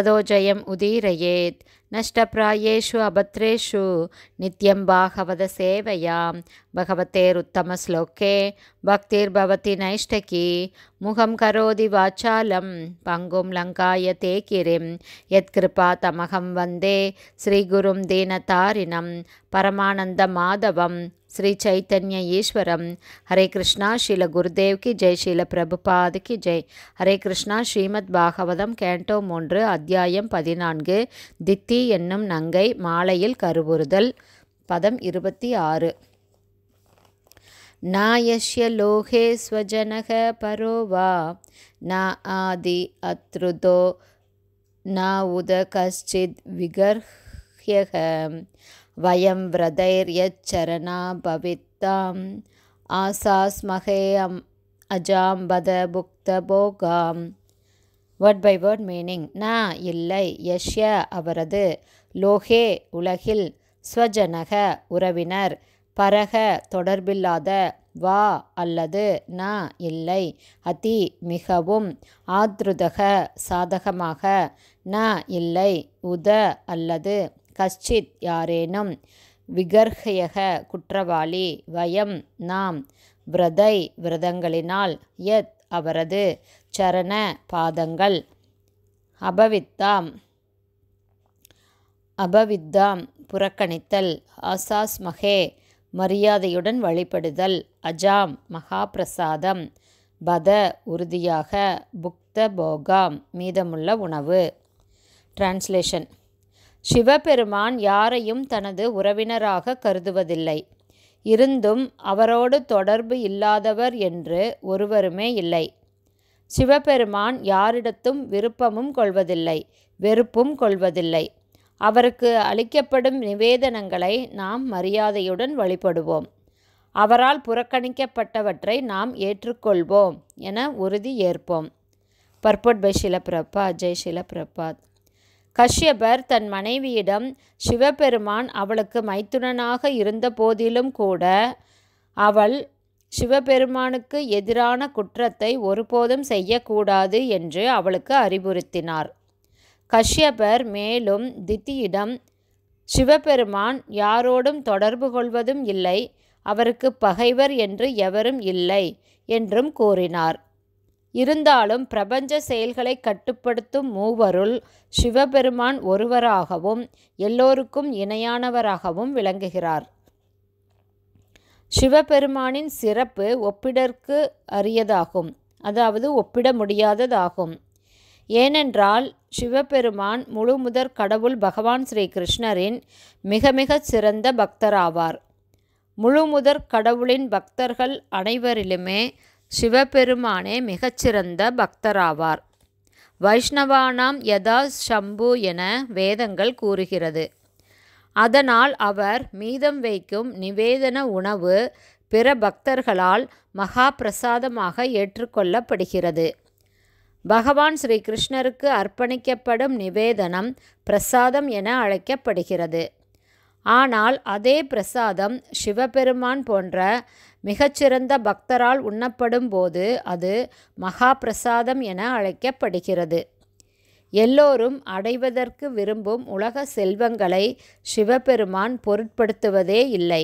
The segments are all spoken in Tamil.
जयम् उदीरयेत् नष्टप्रायेषु अभद्रेषु नित्यं बाहवदसेवयां भगवतेरुत्तमश्लोके भक्तिर्भवति नैष्टकी मुखं करोति वाचालं पङ्गुं लङ्कायते किरिं यत्कृपा तमहं वन्दे श्रीगुरुं दीनतारिणं परमानन्दमाधवं ஸ்ரீ చైతన్య ఈశ్వరం హరే కృష్ణ శీల గురుదేవ్కి ஜெய் శీల ప్రభుపాదుకి ஜெய் ஹரே கிருஷ்ணா ஸ்ரீமத் பாகவதம் கேண்டோ மூன்று அத்தியாயம் பதினான்கு தித்தி என்னும் நங்கை மாலையில் கருவுறுதல் பதம் இருபத்தி ஆறு நாயஷ்ய லோகே ஸ்வஜனக பரோவா ந ஆதி அத்ருதோ ந உத கஷ்டித் விகர்ஹ்யக வயம் விரதைர்யச்சரணா பவித்தாம் ஆசாஸ்மகே அம் அஜாம்பத புக்த போகாம் வேர்ட் பை வேர்ட் மீனிங் நா இல்லை யஷ்ய அவரது லோகே உலகில் ஸ்வஜனக உறவினர் பரக தொடர்பில்லாத வா அல்லது ந இல்லை அதி மிகவும் ஆத்ருதக சாதகமாக ந இல்லை உத அல்லது கஷ்டித் யாரேனும் விகர்ஹயக குற்றவாளி வயம் நாம் விரதை விரதங்களினால் யத் அவரது சரண பாதங்கள் அபவித்தாம் அபவித்தாம் புறக்கணித்தல் மகே மரியாதையுடன் வழிபடுதல் அஜாம் மகாபிரசாதம் பத உறுதியாக புக்த போகாம் மீதமுள்ள உணவு டிரான்ஸ்லேஷன் சிவபெருமான் யாரையும் தனது உறவினராக கருதுவதில்லை இருந்தும் அவரோடு தொடர்பு இல்லாதவர் என்று ஒருவருமே இல்லை சிவபெருமான் யாரிடத்தும் விருப்பமும் கொள்வதில்லை வெறுப்பும் கொள்வதில்லை அவருக்கு அளிக்கப்படும் நிவேதனங்களை நாம் மரியாதையுடன் வழிபடுவோம் அவரால் புறக்கணிக்கப்பட்டவற்றை நாம் ஏற்றுக்கொள்வோம் என உறுதி ஏற்போம் பர்பட் பை ஷிலபிரபா ஜெய் ஷிலபிரபாத் கஷ்யபர் தன் மனைவியிடம் சிவபெருமான் அவளுக்கு மைத்துனனாக இருந்த போதிலும் கூட அவள் சிவபெருமானுக்கு எதிரான குற்றத்தை ஒருபோதும் செய்யக்கூடாது என்று அவளுக்கு அறிவுறுத்தினார் கஷ்யபர் மேலும் தித்தியிடம் சிவபெருமான் யாரோடும் தொடர்பு கொள்வதும் இல்லை அவருக்கு பகைவர் என்று எவரும் இல்லை என்றும் கூறினார் இருந்தாலும் பிரபஞ்ச செயல்களை கட்டுப்படுத்தும் மூவருள் சிவபெருமான் ஒருவராகவும் எல்லோருக்கும் இணையானவராகவும் விளங்குகிறார் சிவபெருமானின் சிறப்பு ஒப்பிடற்கு அரியதாகும் அதாவது ஒப்பிட முடியாததாகும் ஏனென்றால் சிவபெருமான் முழு முதற் கடவுள் பகவான் ஸ்ரீ கிருஷ்ணரின் மிக மிக சிறந்த பக்தராவார் முழு முதற் கடவுளின் பக்தர்கள் அனைவரிலுமே சிவபெருமானே மிகச்சிறந்த பக்தராவார் வைஷ்ணவானாம் யதா சம்பு என வேதங்கள் கூறுகிறது அதனால் அவர் மீதம் வைக்கும் நிவேதன உணவு பிற பக்தர்களால் மகா பிரசாதமாக ஏற்றுக்கொள்ளப்படுகிறது பகவான் ஸ்ரீ கிருஷ்ணருக்கு அர்ப்பணிக்கப்படும் நிவேதனம் பிரசாதம் என அழைக்கப்படுகிறது ஆனால் அதே பிரசாதம் சிவபெருமான் போன்ற மிகச்சிறந்த பக்தரால் உண்ணப்படும் போது அது மகா பிரசாதம் என அழைக்கப்படுகிறது எல்லோரும் அடைவதற்கு விரும்பும் உலக செல்வங்களை சிவபெருமான் பொருட்படுத்துவதே இல்லை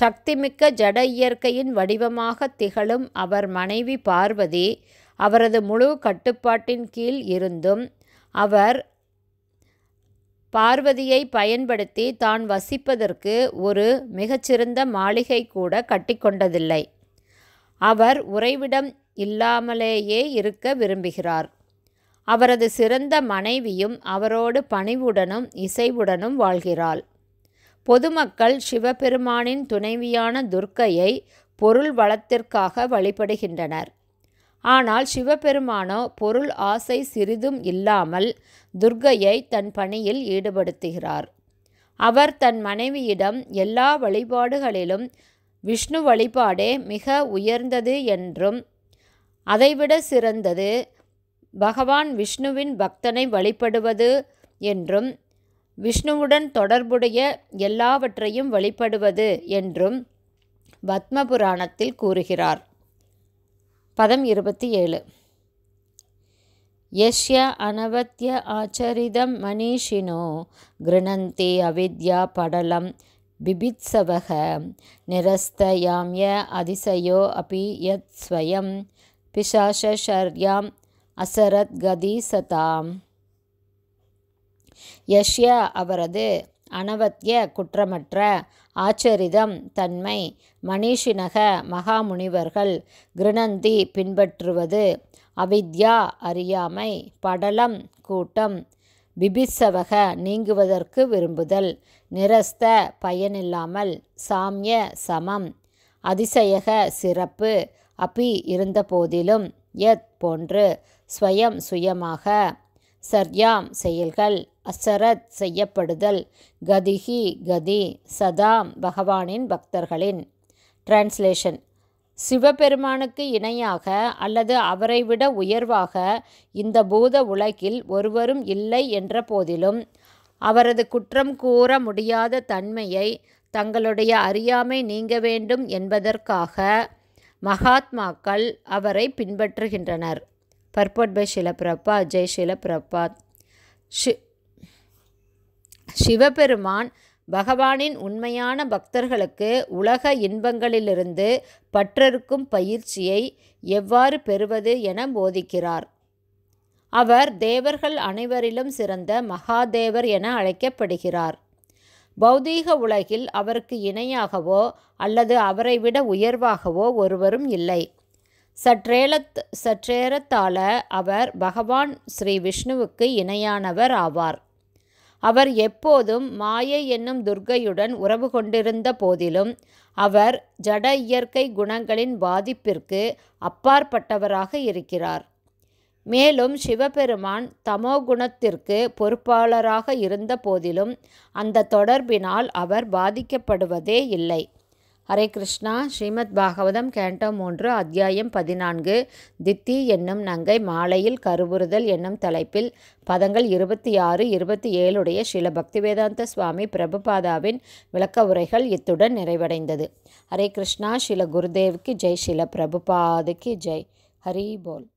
சக்திமிக்க ஜட இயற்கையின் வடிவமாக திகழும் அவர் மனைவி பார்வதி அவரது முழு கட்டுப்பாட்டின் கீழ் இருந்தும் அவர் பார்வதியை பயன்படுத்தி தான் வசிப்பதற்கு ஒரு மிகச்சிறந்த மாளிகை கூட கட்டிக்கொண்டதில்லை அவர் உறைவிடம் இல்லாமலேயே இருக்க விரும்புகிறார் அவரது சிறந்த மனைவியும் அவரோடு பணிவுடனும் இசைவுடனும் வாழ்கிறாள் பொதுமக்கள் சிவபெருமானின் துணைவியான துர்க்கையை பொருள் வளத்திற்காக வழிபடுகின்றனர் ஆனால் சிவபெருமானோ பொருள் ஆசை சிறிதும் இல்லாமல் துர்கையை தன் பணியில் ஈடுபடுத்துகிறார் அவர் தன் மனைவியிடம் எல்லா வழிபாடுகளிலும் விஷ்ணு வழிபாடே மிக உயர்ந்தது என்றும் அதைவிட சிறந்தது பகவான் விஷ்ணுவின் பக்தனை வழிபடுவது என்றும் விஷ்ணுவுடன் தொடர்புடைய எல்லாவற்றையும் வழிபடுவது என்றும் பத்ம புராணத்தில் கூறுகிறார் பதம் இருபத்தி ஏழு யஷ்ய அனவத்திய ஆச்சரிதம் மனிஷினோ கிருணந்தி அவித்யா படலம் பிபித்சவக நிரஸ்தயாம்ய அதிசயோ அபி யத் ஸ்வயம் பிசாஷர்யாம் அசரத் கதீசதாம் யஷ்ய அவரது அனவத்திய குற்றமற்ற ஆச்சரிதம் தன்மை மணிஷினக மகாமுனிவர்கள் கிருணந்தி பின்பற்றுவது அவித்யா அறியாமை படலம் கூட்டம் பிபிசவக நீங்குவதற்கு விரும்புதல் நிரஸ்த பயனில்லாமல் சாமிய சமம் அதிசயக சிறப்பு அபி இருந்த போதிலும் எத் போன்று ஸ்வயம் சுயமாக சர்யாம் செயல்கள் அசரத் செய்யப்படுதல் கதிஹி கதி சதாம் பகவானின் பக்தர்களின் டிரான்ஸ்லேஷன் சிவபெருமானுக்கு இணையாக அல்லது அவரை விட உயர்வாக இந்த பூத உலகில் ஒருவரும் இல்லை என்ற போதிலும் அவரது குற்றம் கூற முடியாத தன்மையை தங்களுடைய அறியாமை நீங்க வேண்டும் என்பதற்காக மகாத்மாக்கள் அவரை பின்பற்றுகின்றனர் ಪರ್ಪೋಟ್ ಬೈ ಶಿಲಪ್ರಭಾ ஜெய் ಶಿಲಪ್ರಭಾತ್ ಶಿ சிவபெருமான் பகவானின் உண்மையான பக்தர்களுக்கு உலக இன்பங்களிலிருந்து பற்றிருக்கும் பயிற்சியை எவ்வாறு பெறுவது என போதிக்கிறார் அவர் தேவர்கள் அனைவரிலும் சிறந்த மகாதேவர் என அழைக்கப்படுகிறார் பௌதீக உலகில் அவருக்கு இணையாகவோ அல்லது அவரை விட உயர்வாகவோ ஒருவரும் இல்லை சற்றேலத் சற்றேறத்தால அவர் பகவான் ஸ்ரீ விஷ்ணுவுக்கு இணையானவர் ஆவார் அவர் எப்போதும் மாயை என்னும் துர்கையுடன் உறவு கொண்டிருந்த போதிலும் அவர் ஜட இயற்கை குணங்களின் பாதிப்பிற்கு அப்பாற்பட்டவராக இருக்கிறார் மேலும் சிவபெருமான் தமோ குணத்திற்கு பொறுப்பாளராக இருந்த போதிலும் அந்த தொடர்பினால் அவர் பாதிக்கப்படுவதே இல்லை ஹரே கிருஷ்ணா ஸ்ரீமத் பாகவதம் கேண்டம் மூன்று அத்தியாயம் பதினான்கு தித்தி என்னும் நங்கை மாலையில் கருவுறுதல் என்னும் தலைப்பில் பதங்கள் இருபத்தி ஆறு இருபத்தி ஏழுடைய ஸ்ரீல பக்திவேதாந்த சுவாமி பிரபுபாதாவின் விளக்க உரைகள் இத்துடன் நிறைவடைந்தது ஹரே கிருஷ்ணா ஸ்ரீல குருதேவ்க்கு ஜெய் ஸ்ரீல பிரபுபாதுக்கு ஜெய் ஹரி போல்